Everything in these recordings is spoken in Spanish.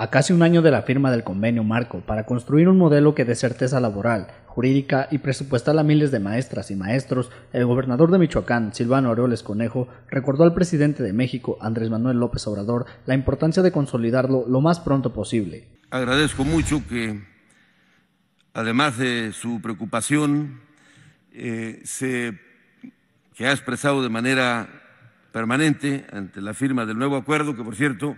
A casi un año de la firma del convenio marco para construir un modelo que dé certeza laboral, jurídica y presupuestal a miles de maestras y maestros, el gobernador de Michoacán, Silvano Aureoles Conejo, recordó al presidente de México, Andrés Manuel López Obrador, la importancia de consolidarlo lo más pronto posible. Agradezco mucho que, además de su preocupación, eh, se, que ha expresado de manera permanente ante la firma del nuevo acuerdo, que por cierto,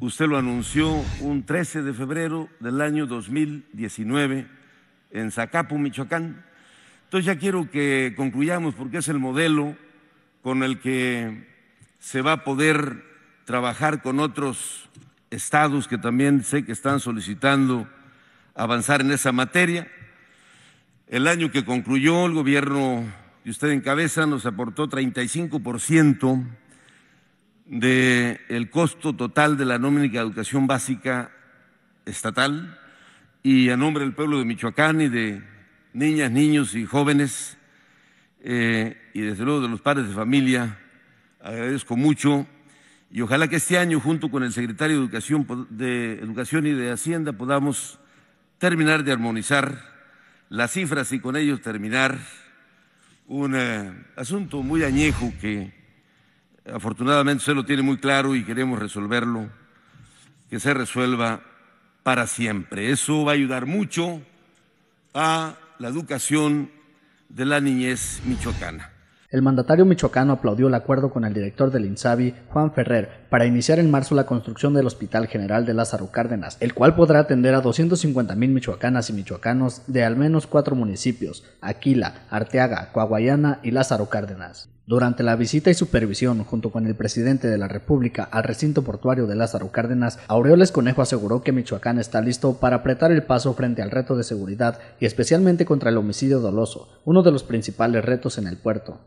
Usted lo anunció un 13 de febrero del año 2019 en Zacapo, Michoacán. Entonces ya quiero que concluyamos porque es el modelo con el que se va a poder trabajar con otros estados que también sé que están solicitando avanzar en esa materia. El año que concluyó el gobierno que usted encabeza nos aportó 35 del el costo total de la nómina de educación básica estatal y a nombre del pueblo de Michoacán y de niñas, niños y jóvenes eh, y desde luego de los padres de familia, agradezco mucho y ojalá que este año junto con el secretario de Educación, de Educación y de Hacienda podamos terminar de armonizar las cifras y con ellos terminar un eh, asunto muy añejo que afortunadamente se lo tiene muy claro y queremos resolverlo, que se resuelva para siempre. Eso va a ayudar mucho a la educación de la niñez michoacana. El mandatario michoacano aplaudió el acuerdo con el director del INSABI, Juan Ferrer, para iniciar en marzo la construcción del Hospital General de Lázaro Cárdenas, el cual podrá atender a 250.000 michoacanas y michoacanos de al menos cuatro municipios, Aquila, Arteaga, Coahuayana y Lázaro Cárdenas. Durante la visita y supervisión, junto con el presidente de la República al recinto portuario de Lázaro Cárdenas, Aureoles Conejo aseguró que Michoacán está listo para apretar el paso frente al reto de seguridad y especialmente contra el homicidio doloso, uno de los principales retos en el puerto.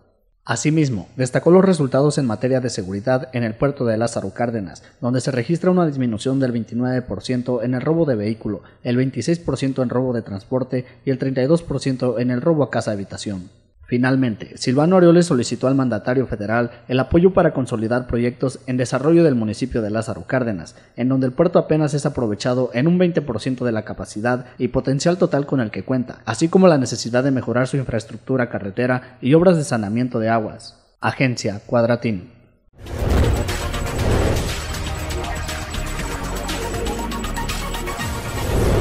Asimismo, destacó los resultados en materia de seguridad en el puerto de Lázaro Cárdenas, donde se registra una disminución del 29% en el robo de vehículo, el 26% en robo de transporte y el 32% en el robo a casa habitación. Finalmente, Silvano Aureoles solicitó al mandatario federal el apoyo para consolidar proyectos en desarrollo del municipio de Lázaro Cárdenas, en donde el puerto apenas es aprovechado en un 20% de la capacidad y potencial total con el que cuenta, así como la necesidad de mejorar su infraestructura carretera y obras de saneamiento de aguas. Agencia Cuadratín.